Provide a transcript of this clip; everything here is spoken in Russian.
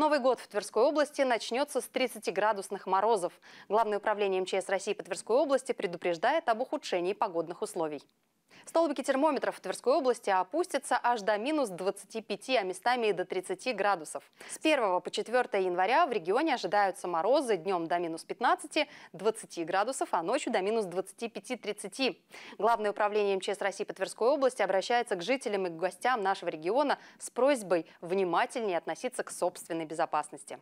Новый год в Тверской области начнется с 30-градусных морозов. Главное управление МЧС России по Тверской области предупреждает об ухудшении погодных условий. Столбики термометров в Тверской области опустятся аж до минус 25, а местами и до 30 градусов. С 1 по 4 января в регионе ожидаются морозы днем до минус 15, 20 градусов, а ночью до минус 25-30. Главное управление МЧС России по Тверской области обращается к жителям и к гостям нашего региона с просьбой внимательнее относиться к собственной безопасности.